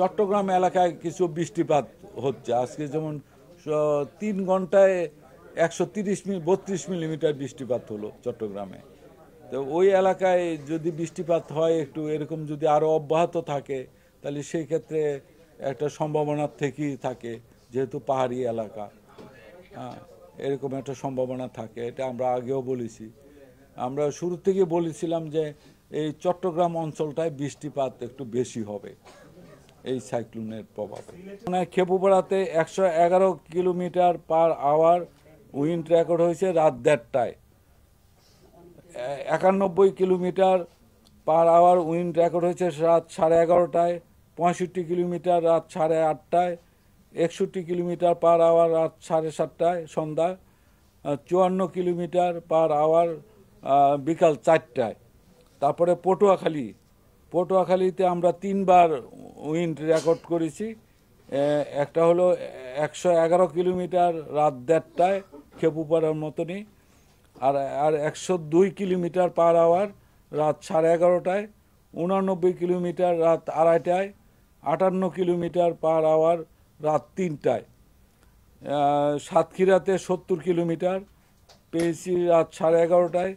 চট্টগ্রাম এলাকায় কিছু বৃষ্টিপাত হচ্ছে আজকে যেমন তিন ঘন্টায় একশো তিরিশ মিলি বত্রিশ মিলিমিটার বৃষ্টিপাত হলো চট্টগ্রামে তো ওই এলাকায় যদি বৃষ্টিপাত হয় একটু এরকম যদি আরও অব্যাহত থাকে তাহলে সেই ক্ষেত্রে একটা সম্ভাবনা থেকেই থাকে যেহেতু পাহাড়ি এলাকা হ্যাঁ এরকম একটা সম্ভাবনা থাকে এটা আমরা আগেও বলেছি আমরা শুরু থেকে বলেছিলাম যে এই চট্টগ্রাম অঞ্চলটায় বৃষ্টিপাত একটু বেশি হবে এই সাইক্লোনের প্রভাবে মানে খেপুপাড়াতে একশো এগারো kilometre per hour wind record হয়েছে রাত দেড়টায় একানব্বই kilometre per hour wind record হয়েছে রাত সাড়ে এগারোটায় পঁয়ষট্টি কিলোমিটার রাত সাড়ে আটটায় একষট্টি কিলোমিটার পার আওয়ার রাত সাড়ে সাতটায় সন্ধ্যা চুয়ান্ন কিলোমিটার পার আওয়ার বিকাল চারটায় তারপরে পটুয়াখালী পটুয়াখালীতে আমরা তিনবার উইন্ড রেকর্ড করেছি একটা হলো একশো এগারো কিলোমিটার রাত দেড়টায় খেপুপাড়ার মতনই আর আর একশো দুই কিলোমিটার পার আওয়ার রাত সাড়ে এগারোটায় উনানব্বই কিলোমিটার রাত আড়াইটায় আটান্ন কিলোমিটার পার আওয়ার রাত তিনটায় সাতক্ষীরাতে সত্তর কিলোমিটার পেয়েছি রাত সাড়ে এগারোটায়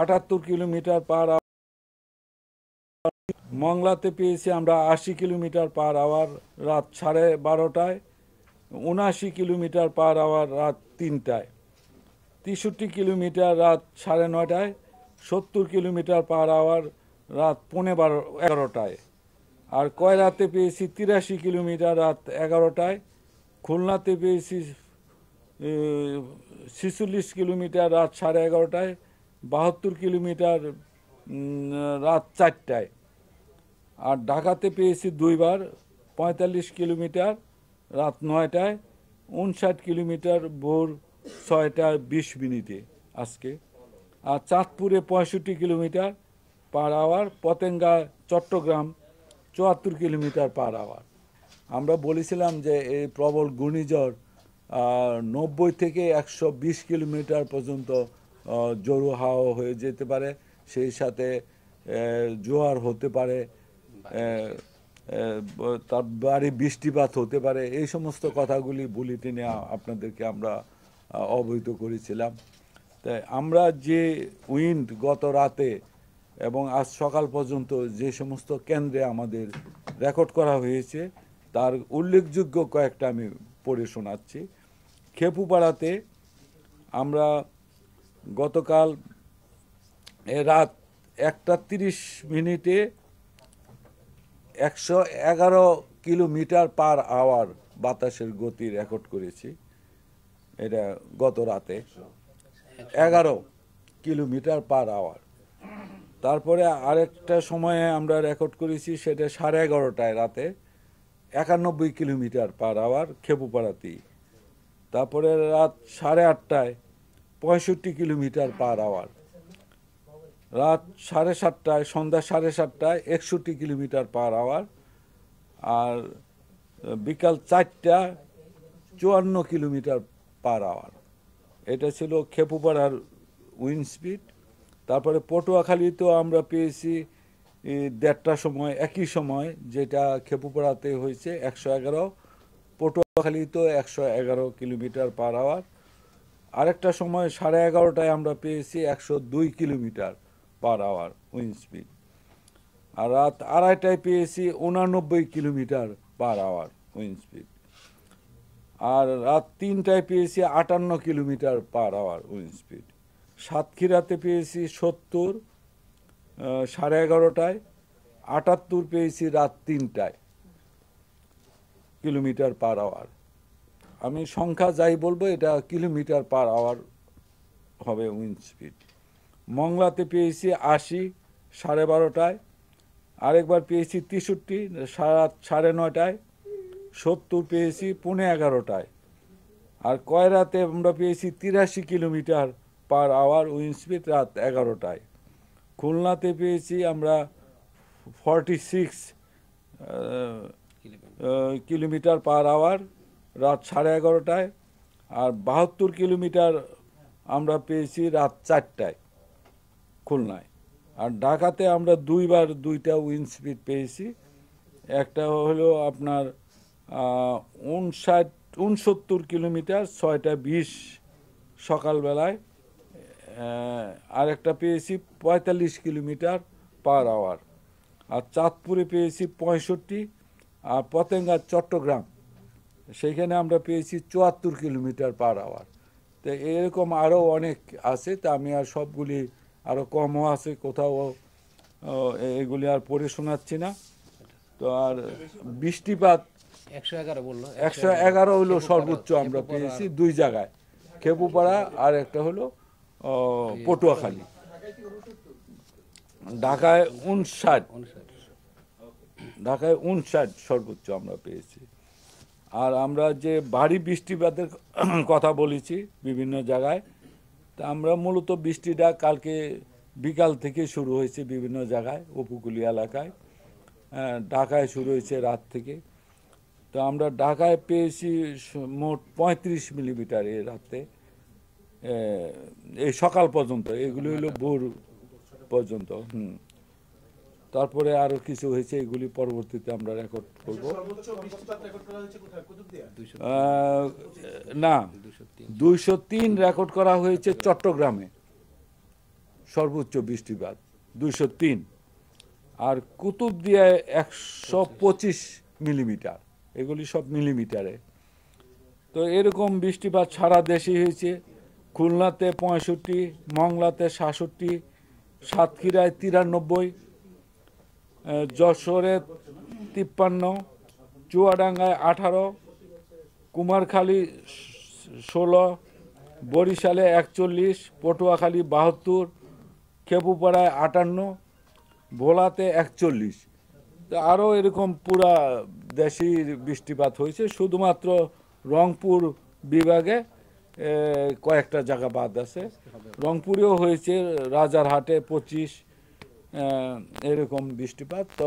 আটাত্তর কিলোমিটার পার মংলাতে পেয়েছি আমরা আশি কিলোমিটার পার আওয়ার রাত সাড়ে বারোটায় উনাশি কিলোমিটার পার আওয়ার রাত তিনটায় তেষট্টি কিলোমিটার রাত সাড়ে নটায় সত্তর কিলোমিটার পার আওয়ার রাত পৌনে বারো এগারোটায় আর কয়রাতে পেয়েছি তিরাশি কিলোমিটার রাত এগারোটায় খুলনাতে পেয়েছি ছিচল্লিশ কিলোমিটার রাত সাড়ে এগারোটায় বাহাত্তর কিলোমিটার রাত চারটায় আর ঢাকাতে পেয়েছি দুইবার পঁয়তাল্লিশ কিলোমিটার রাত নয়টায় উনষাট কিলোমিটার ভোর ছয়টা বিশ মিনিটে আজকে আর চাঁদপুরে পঁয়ষট্টি kilometre per hour Patenga Chittagong চুয়াত্তর কিলোমিটার পার আওয়ার আমরা বলেছিলাম যে এই প্রবল ঘূর্ণিঝড় নব্বই থেকে একশো বিশ কিলোমিটার পর্যন্ত জোরু হাওয়া হয়ে যেতে পারে সেই সাথে জোয়ার হতে পারে তার বাড়ি বৃষ্টিপাত হতে পারে এই সমস্ত কথাগুলি বুলেটিনে আপনাদেরকে আমরা অবহিত করেছিলাম তাই আমরা যে উইন্ড গত রাতে এবং আজ সকাল পর্যন্ত যে সমস্ত কেন্দ্রে আমাদের রেকর্ড করা হয়েছে তার উল্লেখযোগ্য কয়েকটা আমি পড়ে শোনাচ্ছি খেপুপাড়াতে আমরা গতকাল রাত একটা তিরিশ মিনিটে একশো এগারো কিলোমিটার পার আওয়ার বাতাসের গতি রেকর্ড করেছি এটা গত রাতে এগারো কিলোমিটার পার আওয়ার তারপরে আরেকটা সময়ে আমরা রেকর্ড করেছি সেটা সাড়ে এগারোটায় রাতে একানব্বই কিলোমিটার পার আওয়ার খেপুপাড়াতেই তারপরে রাত সাড়ে আটটায় পঁয়ষট্টি কিলোমিটার পার আওয়ার রাত সাড়ে সাতটায় সন্ধ্যা সাড়ে সাতটায় একষট্টি কিলোমিটার পার আওয়ার আর বিকাল চারটা চুয়ান্ন কিলোমিটার পার আওয়ার এটা ছিল খেপুপাড়ার উইন্ড স্পিড তারপরে পটুয়াখালীতেও আমরা পেয়েছি দেড়টা সময় একই সময় যেটা খেপুপাড়াতে হয়েছে একশো এগারো পটুয়াখালীতেও একশো এগারো কিলোমিটার পার আওয়ার আরেকটা সময় সাড়ে এগারোটায় আমরা পেয়েছি একশো দুই kilometre per hour wind speed আর রাত আড়াইটায় পেয়েছি উনানব্বই kilometre per hour wind speed আর রাত তিনটায় পেয়েছি আটান্ন kilometre per hour wind speed সাতক্ষীরাতে পেয়েছি সত্তর সাড়ে এগারোটায় আটাত্তর পেয়েছি রাত তিনটায় কিলোমিটার পার আওয়ার আমি সংখ্যা যাই বলবো এটা কিলোমিটার পার আওয়ার হবে উইন্ড স্পিড মংলাতে পেয়েছি আশি সাড়ে বারোটায় আরেকবার পেয়েছি তেষট্টি সাড়ে সাড়ে নয়টায় সত্তর পেয়েছি পুনে এগারোটায় আর কয়রাতে আমরা পেয়েছি তিরাশি কিলোমিটার পার আওয়ার স্পিড রাত এগারোটায় খুলনাতে পেয়েছি আমরা forty six kilometre per hour রাত সাড়ে এগারোটায় আর বাহাত্তর কিলোমিটার আমরা পেয়েছি রাত চারটায় খুলনায় আর ঢাকাতে আমরা দুইবার দুইটা উইন স্পিড পেয়েছি একটা হলো আপনার উনষাট উনসত্তর কিলোমিটার ছয়টা বিশ সকালবেলায় আর একটা পেয়েছি পঁয়তাল্লিশ কিলোমিটার পার আওয়ার আর চাঁদপুরে পেয়েছি পঁয়ষট্টি আর পতেঙ্গা চট্টগ্রাম সেইখানে আমরা পেয়েছি চুয়াত্তর কিলোমিটার পার আওয়ার তো এরকম আরও অনেক আছে তা আমি আর সবগুলি আরও কমও আছে কোথাও এগুলি আর পড়ে শোনাচ্ছি না তো আর বৃষ্টিপাত একশো এগারো বললো একশো এগারো হলো সর্বোচ্চ আমরা পেয়েছি দুই জায়গায় খেপুপাড়া আর একটা হলো পটুয়াখালী ঢাকায় উনষাট ঢাকায় উনষাট সর্বোচ্চ আমরা পেয়েছি আর আমরা যে ভারী বৃষ্টিপাতের কথা বলেছি বিভিন্ন জায়গায় তা আমরা মূলত বৃষ্টিটা কালকে বিকাল থেকে শুরু হয়েছে বিভিন্ন জায়গায় উপকূলী এলাকায় ঢাকায় শুরু হয়েছে রাত থেকে তো আমরা ঢাকায় পেয়েছি মোট পঁয়ত্রিশ মিলিমিটার এই রাতে এই সকাল পর্যন্ত এগুলি হলো ভোর পর্যন্ত হুম তারপরে আরও কিছু হয়েছে এগুলি পরবর্তীতে আমরা রেকর্ড করব না দুইশো তিন রেকর্ড করা হয়েছে চট্টগ্রামে সর্বোচ্চ বৃষ্টিপাত দুইশো তিন আর কুতুবদিয়ায় একশো পঁচিশ মিলিমিটার এগুলি সব মিলিমিটারে তো এরকম বৃষ্টিপাত সারা দেশে হয়েছে খুলনাতে পঁয়ষট্টি মংলাতে সাতষট্টি সাতক্ষীরায় তিরানব্বই যশোরে তিপ্পান্ন চুয়াডাঙ্গায় আঠারো কুমারখালী ষোলো বরিশালে একচল্লিশ পটুয়াখালী বাহাত্তর খেপুপাড়ায় আটান্ন ভোলাতে একচল্লিশ আরও এরকম পুরা দেশি বৃষ্টিপাত হয়েছে শুধুমাত্র রংপুর বিভাগে কয়েকটা জায়গা বাদ আছে রংপুরেও হয়েছে রাজারহাটে পঁচিশ এরকম বৃষ্টিপাত তো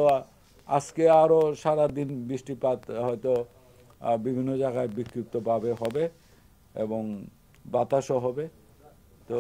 আজকে আরও সারাদিন বৃষ্টিপাত হয়তো বিভিন্ন জায়গায় বিক্ষিপ্তভাবে হবে এবং বাতাসও হবে তো